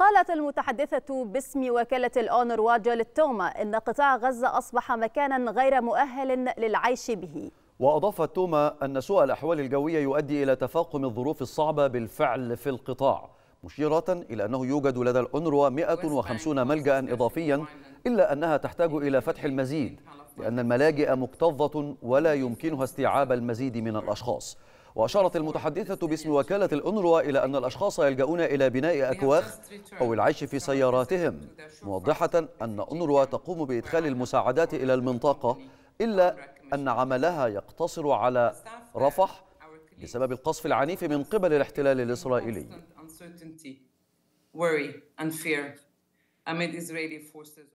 قالت المتحدثة باسم وكالة الأونر واجا للتومة أن قطاع غزة أصبح مكانا غير مؤهل للعيش به وأضافت توما أن سوء الأحوال الجوية يؤدي إلى تفاقم الظروف الصعبة بالفعل في القطاع مشيرة إلى أنه يوجد لدى الأونروا 150 ملجأ إضافيا إلا أنها تحتاج إلى فتح المزيد لأن الملاجئ مكتظة ولا يمكنها استيعاب المزيد من الأشخاص وأشارت المتحدثة باسم وكالة الأونروا إلى أن الأشخاص يلجؤون إلى بناء أكواخ أو العيش في سياراتهم موضحة أن أونروا تقوم بإدخال المساعدات إلى المنطقة إلا أن عملها يقتصر على رفح بسبب القصف العنيف من قبل الاحتلال الإسرائيلي